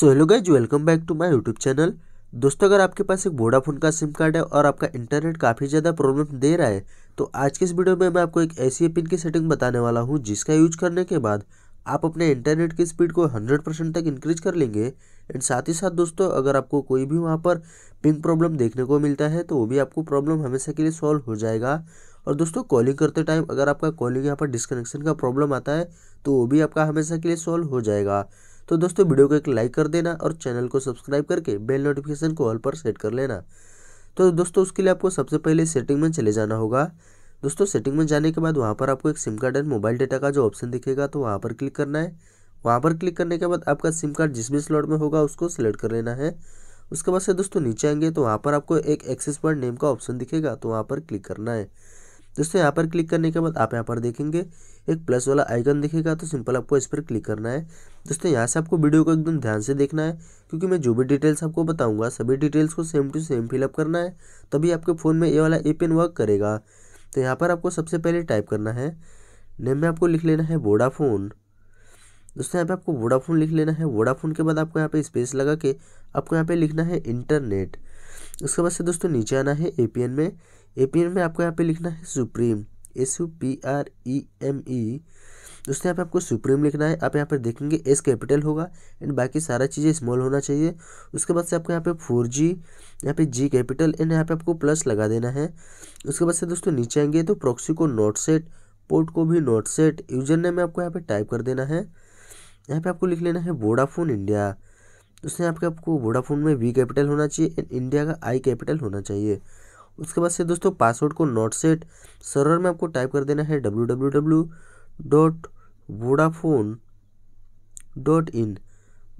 so hello guys welcome back to my YouTube channel दोस्तों अगर आपके पास एक वोडाफोन का सिम कार्ड है और आपका इंटरनेट काफ़ी ज़्यादा प्रॉब्लम दे रहा है तो आज के इस वीडियो में मैं आपको एक ऐसी पिन की सेटिंग बताने वाला हूँ जिसका यूज करने के बाद आप अपने इंटरनेट की स्पीड को 100 परसेंट तक इंक्रीज कर लेंगे एंड साथ ही साथ दोस्तों अगर आपको कोई भी वहाँ पर पिंग प्रॉब्लम देखने को मिलता है तो वो भी आपको प्रॉब्लम हमेशा के लिए सॉल्व हो जाएगा और दोस्तों कॉलिंग करते टाइम अगर आपका कॉलिंग यहाँ पर डिस्कनेक्शन का प्रॉब्लम आता है तो वो भी आपका हमेशा के लिए सॉल्व हो जाएगा तो दोस्तों वीडियो को एक लाइक कर देना और चैनल को सब्सक्राइब करके बेल नोटिफिकेशन को ऑल पर सेट कर लेना तो दोस्तों उसके लिए आपको सबसे पहले सेटिंग में चले जाना होगा दोस्तों सेटिंग में जाने के बाद वहाँ पर आपको एक SIM card and mobile data का जो ऑप्शन दिखेगा तो वहाँ पर क्लिक करना है वहाँ पर क्लिक करने के बाद आपका सिम कार्ड जिस भी स्लॉट में होगा उसको सिलेक्ट कर लेना है उसके बाद से दोस्तों नीचे आएंगे तो वहाँ पर आपको एक एक्सेस पॉइंट नेम का ऑप्शन दिखेगा तो वहाँ पर क्लिक करना है दोस्तों यहाँ पर क्लिक करने के बाद आप यहाँ पर देखेंगे एक प्लस वाला आइकन दिखेगा तो सिंपल आपको इस पर क्लिक करना है दोस्तों यहाँ से आपको वीडियो को एकदम ध्यान से देखना है क्योंकि मैं जो भी डिटेल्स आपको बताऊंगा सभी डिटेल्स को सेम टू सेम फिलअप करना है तभी आपके फ़ोन में ये वाला ए पेन वर्क करेगा तो यहाँ पर आपको सबसे पहले टाइप करना है नेम में आपको लिख लेना है वोडाफोन दोस्तों यहाँ पर आपको वोडाफोन लिख लेना है वोडाफोन के बाद आपको यहाँ पर स्पेस लगा के आपको यहाँ पर लिखना है इंटरनेट उसके बाद से दोस्तों नीचे आना है ए में ए में आपको यहाँ पे लिखना है supreme S U P R E M E दोस्तों यहाँ पे आपको सुप्रीम लिखना है आप यहाँ पर देखेंगे एस कैपिटल होगा एंड बाकी सारा चीज़ें स्मॉल होना चाहिए उसके बाद से आपको यहाँ पे फोर जी यहाँ पे जी कैपिटल एंड यहाँ पे आपको प्लस लगा देना है उसके बाद से दोस्तों नीचे आएंगे तो प्रॉक्सी को नोट सेट पोर्ट को भी नोट सेट यूजर नेम आपको यहाँ पे टाइप कर देना है यहाँ पे आपको लिख लेना है वोडाफोन इंडिया उसने आपके आपको वोडाफोन में वी कैपिटल होना चाहिए एंड इंडिया का आई कैपिटल होना चाहिए उसके बाद से दोस्तों पासवर्ड को नोट सेट सर्वर में आपको टाइप कर देना है W W W dot Vodafone dot in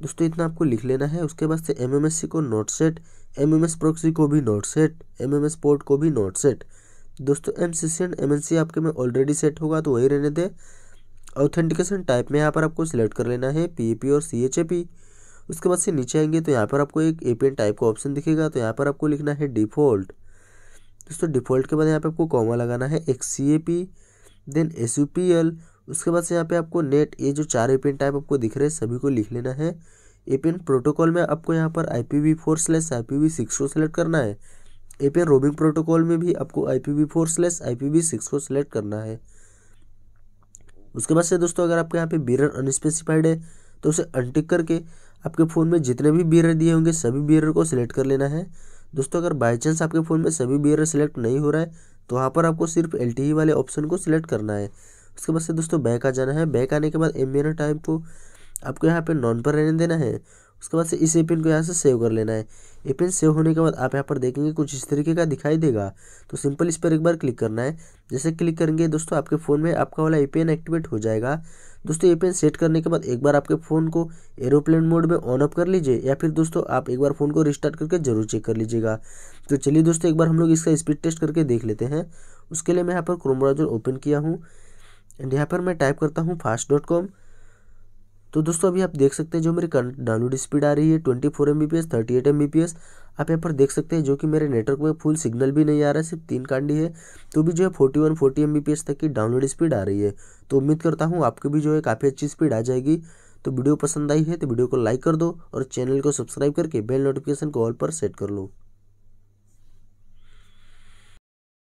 दोस्तों इतना आपको लिख लेना है उसके बाद से एम एम एस सी को not set M M S proxy को भी not set M M S port को भी नोट सेट दोस्तों M C C and M N C आपके में ऑलरेडी सेट होगा तो वही रहने दें ऑथेंटिकेशन टाइप में यहाँ पर आपको सिलेक्ट कर लेना है पी ए पी और सी एच ए पी उसके बाद से नीचे आएंगे तो यहाँ पर आपको एक ए टाइप का ऑप्शन दिखेगा तो यहाँ पर आपको लिखना है डिफ़ॉल्ट दोस्तों डिफ़ॉल्ट के बाद यहाँ पर आपको कॉमा लगाना है एक C A P then S U P L उसके बाद से यहाँ पर आपको नेट ये जो चार ए टाइप आपको दिख रहे हैं सभी को लिख लेना है ए प्रोटोकॉल में आपको यहाँ पर I P V four slash I P V six को सिलेक्ट करना है ए पी रोबिंग प्रोटोकॉल में भी आपको I P V four slash I P V six को सिलेक्ट करना है उसके बाद से दोस्तों अगर आपके यहाँ पे बिरर अनस्पेसिफाइड है तो उसे अनटिक करके आपके फ़ोन में जितने भी बियर दिए होंगे सभी बियर को सिलेक्ट कर लेना है दोस्तों अगर बाई चांस आपके फ़ोन में सभी बियर सिलेक्ट नहीं हो रहा है तो वहाँ पर आपको सिर्फ एल e वाले ऑप्शन को सिलेक्ट करना है उसके बाद से दोस्तों बैक आ जाना है बैक आने के बाद एम टाइप को आपको यहाँ पर नॉन पर रहने देना है उसके बाद से इस ए को यहाँ से सेव कर लेना है ए पेन सेव होने के बाद आप यहाँ पर देखेंगे कुछ इस तरीके का दिखाई देगा तो सिंपल इस पर एक बार क्लिक करना है जैसे क्लिक करेंगे दोस्तों आपके फ़ोन में आपका वाला ए एक्टिवेट हो जाएगा दोस्तों ए पेन सेट करने के बाद एक बार आपके फ़ोन को एरोप्लेन मोड में ऑन ऑफ कर लीजिए या फिर दोस्तों आप एक बार फ़ोन को रिस्टार्ट करके ज़रूर चेक कर लीजिएगा तो चलिए दोस्तों एक बार हम लोग इसका स्पीड टेस्ट करके देख लेते हैं उसके लिए मैं यहाँ पर क्रोम ब्राउजर ओपन किया हूँ एंड यहाँ पर मैं टाइप करता हूँ फास्ट डॉट कॉम तो दोस्तों अभी आप देख सकते हैं जो मेरी डाउनलोड स्पीड आ रही है twenty four M B P S thirty eight M B P S आप यहाँ पर देख सकते हैं जो कि मेरे नेटवर्क में फुल सिग्नल भी नहीं आ रहा है सिर्फ तीन कांडी है तो भी जो है forty one forty M B P S तक की डाउनलोड स्पीड आ रही है तो उम्मीद करता हूँ आपकी भी जो है काफ़ी अच्छी स्पीड आ जाएगी तो वीडियो पसंद आई है तो वीडियो को लाइक कर दो और चैनल को सब्सक्राइब करके बेल नोटिफिकेशन को ऑल पर सेट कर लो